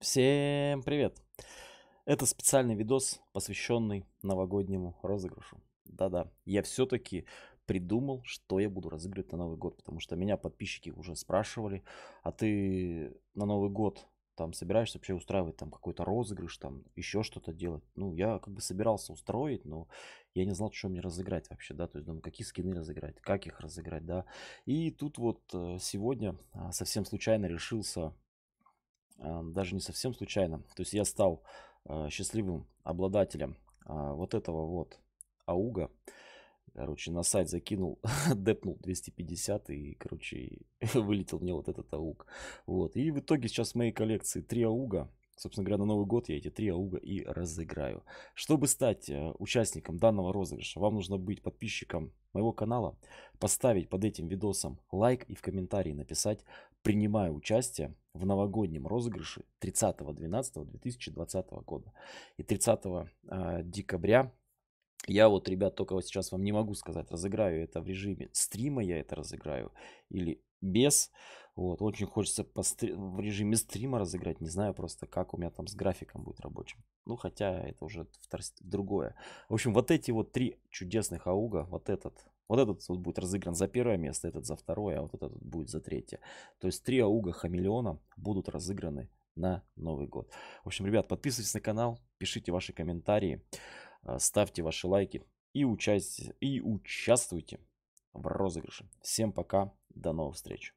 Всем привет! Это специальный видос, посвященный новогоднему розыгрышу. Да-да, я все-таки придумал, что я буду разыгрывать на Новый год, потому что меня подписчики уже спрашивали, а ты на Новый год там собираешься вообще устраивать там какой-то розыгрыш, там еще что-то делать. Ну, я как бы собирался устроить, но я не знал, что мне разыграть вообще, да, то есть думаю, какие скины разыграть, как их разыграть, да. И тут вот э, сегодня а, совсем случайно решился а, даже не совсем случайно. То есть я стал а, счастливым обладателем а, вот этого вот ауга. Короче, на сайт закинул, депнул 250 и, короче, вылетел мне вот этот ауг. Вот. И в итоге сейчас в моей коллекции три ауга. Собственно говоря, на Новый год я эти три ауга и разыграю. Чтобы стать э, участником данного розыгрыша, вам нужно быть подписчиком моего канала, поставить под этим видосом лайк и в комментарии написать принимаю участие в новогоднем розыгрыше 30-12 2020 года. И 30 а, декабря я вот, ребят, только вот сейчас вам не могу сказать, разыграю это в режиме стрима, я это разыграю или без. Вот, очень хочется по в режиме стрима разыграть. Не знаю просто, как у меня там с графиком будет рабочим. Ну, хотя это уже втор... другое. В общем, вот эти вот три чудесных ауга, вот этот вот этот вот будет разыгран за первое место, этот за второе, а вот этот будет за третье. То есть три ауга хамелеона будут разыграны на Новый год. В общем, ребят, подписывайтесь на канал, пишите ваши комментарии, э, ставьте ваши лайки и, участь... и участвуйте в розыгрыше. Всем пока, до новых встреч.